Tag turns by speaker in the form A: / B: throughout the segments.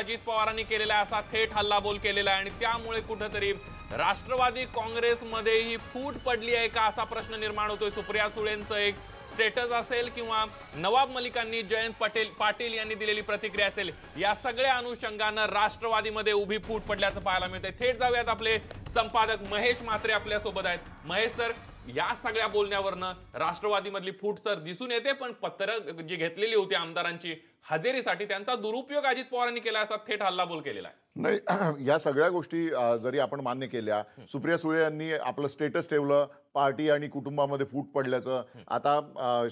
A: अजित पवारांनी केलेला असा थेट हल्लाबोल केलेला आहे आणि त्यामुळे कुठंतरी राष्ट्रवादी काँग्रेसमध्ये ही फूट पडली आहे का असा प्रश्न निर्माण होतोय सुप्रिया सुळेंचं एक स्टेटस असेल किंवा नवाब मलिकांनी जयंत पटेल पाटील यांनी दिलेली प्रतिक्रिया असेल या सगळ्या अनुषंगानं राष्ट्रवादीमध्ये उभी फूट पडल्याचं पाहायला मिळतंय थेट जाऊयात आपले संपादक महेश म्हात्रे आपल्यासोबत आहेत महेश सर या सगळ्या बोलण्यावरनं राष्ट्रवादीमधली फूट तर दिसून येते पण पत्र जी घेतलेली होती आमदारांची हजेरीसाठी त्यांचा दुरुपयोग अजित पवारांनी केला असा थेट हल्लाबोल केलेला आहे
B: नाही या सगळ्या गोष्टी जरी आपण मान्य केल्या सुप्रिया सुळे यांनी आपलं स्टेटस ठेवलं पार्टी आणि कुटुंबामध्ये फूट पडल्याचं आता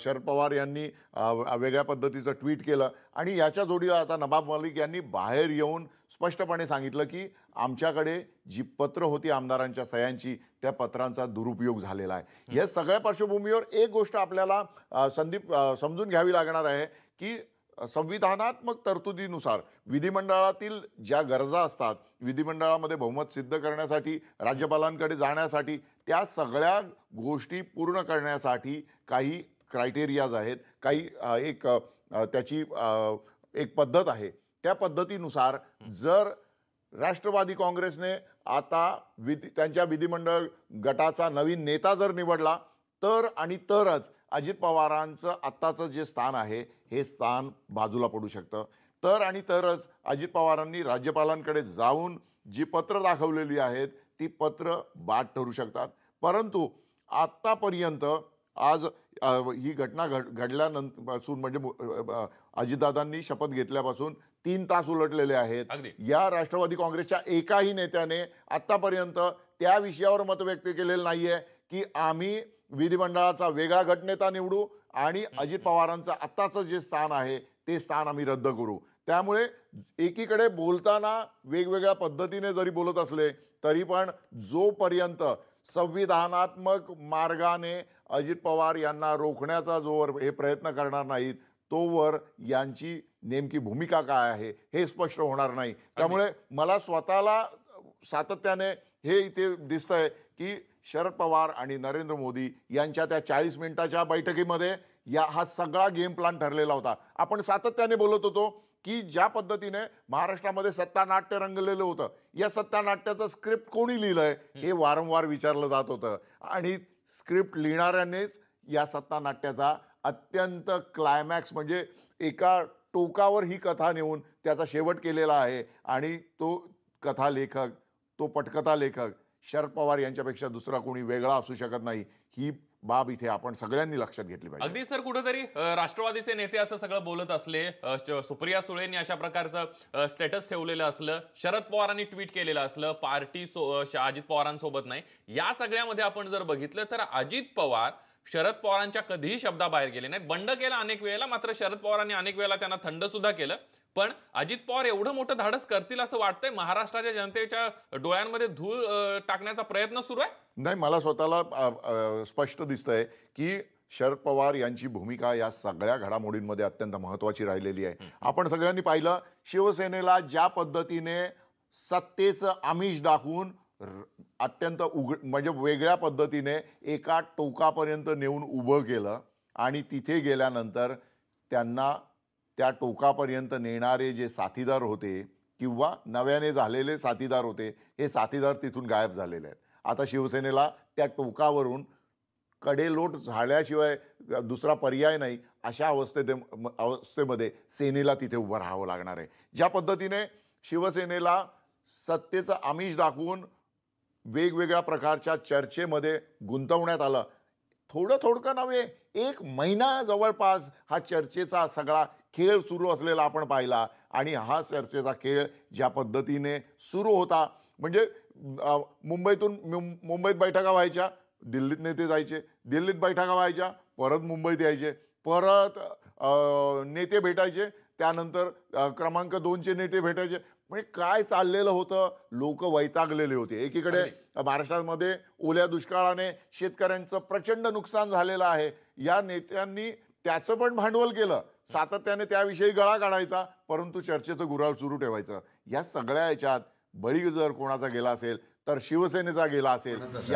B: शरद पवार यांनी वेगळ्या पद्धतीचं ट्विट केलं आणि याच्या जोडीला आता नबाब मलिक यांनी बाहेर येऊन स्पष्टपणे सांगितलं की आमच्याकडे जी पत्र होती आमदारांच्या सह्यांची त्या पत्रांचा दुरुपयोग झालेला आहे या सगळ्या पार्श्वभूमीवर एक गोष्ट आपल्याला संदीप समजून घ्यावी लागणार आहे की संविधानात्मक तरतुदीनुसार विधिमंडळातील ज्या गरजा असतात विधिमंडळामध्ये बहुमत सिद्ध करण्यासाठी राज्यपालांकडे जाण्यासाठी त्या सगळ्या गोष्टी पूर्ण करण्यासाठी काही क्रायटेरियाज आहेत काही एक त्याची एक पद्धत आहे त्या पद्धतीनुसार जर राष्ट्रवादी काँग्रेसने आता विधी त्यांच्या विधिमंडळ गटाचा नवीन नेता जर निवडला तर आणि तरच अजित पवारांचं आत्ताचं जे स्थान आहे हे स्थान बाजूला पडू शकतं तर आणि तरच अजित पवारांनी राज्यपालांकडे जाऊन जी पत्र दाखवलेली आहेत ती पत्र बाद ठरू शकतात परंतु आत्तापर्यंत आज ही घटना घड घडल्यानंतरपासून म्हणजे अजितदादांनी शपथ घेतल्यापासून तीन तास उलटलेले आहेत या राष्ट्रवादी काँग्रेसच्या एकाही नेत्याने आत्तापर्यंत त्या विषयावर मत व्यक्त केलेलं नाही आहे की आम्ही विधिमंडळाचा वेगळा गटनेता निवडू आणि अजित पवारांचं आत्ताचं जे स्थान आहे ते स्थान आम्ही रद्द करू त्यामुळे एकीकडे बोलताना वेगवेगळ्या पद्धतीने जरी बोलत असले तरी पण जोपर्यंत संविधानात्मक मार्गाने अजित पवार यांना रोखण्याचा जोवर हे प्रयत्न करणार नाहीत तोवर यांची नेमकी भूमिका काय आहे हे स्पष्ट होणार नाही त्यामुळे मला स्वतःला सातत्याने हे इथे दिसतंय की शरद पवार आणि नरेंद्र मोदी यांच्या त्या चाळीस मिनिटाच्या बैठकीमध्ये या हा सगळा गेम प्लान ठरलेला होता आपण सातत्याने बोलत होतो की ज्या पद्धतीने महाराष्ट्रामध्ये सत्तानाट्य रंगलेलं होतं या नाट्याचं स्क्रिप्ट कोणी लिहिलंय हे वारंवार विचारलं जात होतं आणि स्क्रिप्ट लिहिणाऱ्यानेच या सत्तानाट्याचा अत्यंत क्लायमॅक्स म्हणजे एका टोकावर ही कथा नेऊन त्याचा शेवट केलेला आहे आणि तो कथालेखक तो पटकथा लेखक शरद पवार यांच्यापेक्षा दुसरा कोणी वेगळा असू शकत नाही ही बाब इथे आपण सगळ्यांनी लक्षात घेतली पाहिजे
A: अगदी सर कुठेतरी राष्ट्रवादीचे नेते असं सगळं बोलत असले सुप्रिया सुळेंनी अशा प्रकारचं स्टेटस ठेवलेलं असलं शरद पवारांनी ट्विट केलेलं असलं पार्टी सो अजित पवारांसोबत नाही या सगळ्यामध्ये आपण जर बघितलं तर अजित पवार शरद पवारांच्या कधीही शब्दाबाहेर गेले नाहीत बंड केला अनेक वेळेला मात्र शरद पवारांनी अनेक वेळेला त्यांना थंड सुद्धा केलं पण अजित पवार एवढं मोठं धाडस करतील असं वाटतंय महाराष्ट्राच्या जनतेच्या डोळ्यांमध्ये धूळ टाकण्याचा प्रयत्न सुरू आहे
B: नाही मला स्वतःला स्पष्ट दिसतंय की शरद पवार यांची भूमिका या सगळ्या घडामोडींमध्ये अत्यंत महत्त्वाची राहिलेली आहे आपण सगळ्यांनी पाहिलं शिवसेनेला ज्या पद्धतीने सत्तेचं आमिष दाखवून अत्यंत उघ म्हणजे वेगळ्या पद्धतीने एका टोकापर्यंत नेऊन उभं केलं आणि तिथे गेल्यानंतर त्यांना त्या टोकापर्यंत नेणारे जे साथीदार होते किंवा नव्याने झालेले साथीदार होते हे साथीदार तिथून गायब झालेले आहेत आता शिवसेनेला त्या टोकावरून कडेलोट झाल्याशिवाय दुसरा पर्याय नाही अशा अवस्थेत अवस्थेमध्ये सेनेला तिथे उभं राहावं लागणार आहे ज्या पद्धतीने शिवसेनेला सत्तेचं आमिष दाखवून वेगवेगळ्या प्रकारच्या चर्चेमध्ये गुंतवण्यात आलं थोडं थोडकं नव्हे एक महिना जवळपास हा चर्चेचा सगळा खेळ सुरू असलेला आपण पाहिला आणि हा चर्चेचा खेळ ज्या पद्धतीने सुरू होता म्हणजे मुंबईतून मुंबईत बैठका व्हायच्या दिल्लीत नेते जायचे दिल्लीत बैठका व्हायच्या परत मुंबईत यायचे परत नेते भेटायचे त्यानंतर क्रमांक दोनचे नेते भेटायचे म्हणजे काय चाललेलं होतं लोक वैतागलेले होते एकीकडे महाराष्ट्रामध्ये ओल्या दुष्काळाने शेतकऱ्यांचं प्रचंड नुकसान झालेलं आहे या नेत्यांनी त्याचं पण भांडवल केलं सातत्याने त्याविषयी गळा काढायचा परंतु चर्चेचं गुराळ सुरू ठेवायचं या सगळ्या याच्यात बळी जर कोणाचा गेला असेल तर शिवसेनेचा गेला असेल